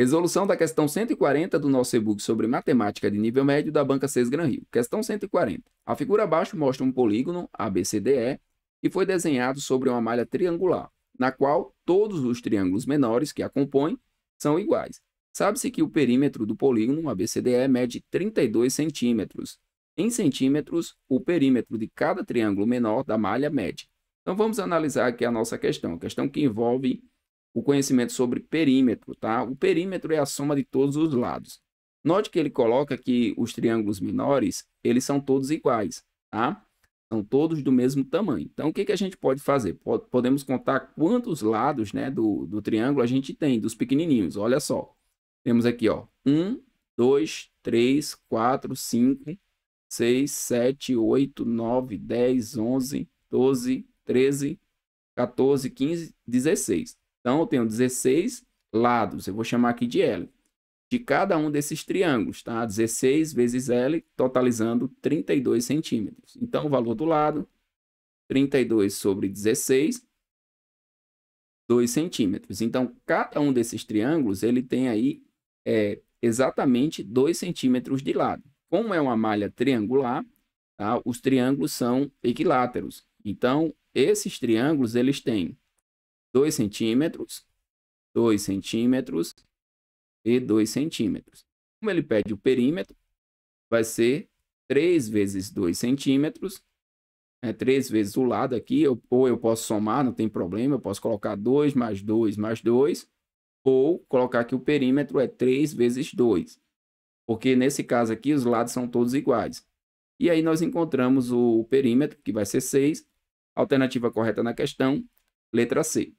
Resolução da questão 140 do nosso e-book sobre matemática de nível médio da banca 6 Gran Rio. Questão 140. A figura abaixo mostra um polígono ABCDE que foi desenhado sobre uma malha triangular, na qual todos os triângulos menores que a compõem são iguais. Sabe-se que o perímetro do polígono ABCDE mede 32 centímetros. Em centímetros, o perímetro de cada triângulo menor da malha mede. Então vamos analisar aqui a nossa questão, questão que envolve o conhecimento sobre perímetro, tá? O perímetro é a soma de todos os lados. Note que ele coloca que os triângulos menores, eles são todos iguais, tá? São todos do mesmo tamanho. Então, o que, que a gente pode fazer? Podemos contar quantos lados né, do, do triângulo a gente tem, dos pequenininhos. Olha só. Temos aqui, ó, 1, 2, 3, 4, 5, 6, 7, 8, 9, 10, 11, 12, 13, 14, 15, 16. Então, eu tenho 16 lados, eu vou chamar aqui de L, de cada um desses triângulos, tá? 16 vezes L, totalizando 32 centímetros. Então, o valor do lado, 32 sobre 16, 2 centímetros. Então, cada um desses triângulos, ele tem aí é, exatamente 2 centímetros de lado. Como é uma malha triangular, tá? os triângulos são equiláteros. Então, esses triângulos, eles têm 2 centímetros, 2 centímetros e 2 centímetros. Como ele pede o perímetro, vai ser 3 vezes 2 centímetros, né, 3 vezes o lado aqui, eu, ou eu posso somar, não tem problema, eu posso colocar 2 mais 2 mais 2, ou colocar que o perímetro é 3 vezes 2, porque nesse caso aqui os lados são todos iguais. E aí nós encontramos o perímetro, que vai ser 6, alternativa correta na questão, letra C.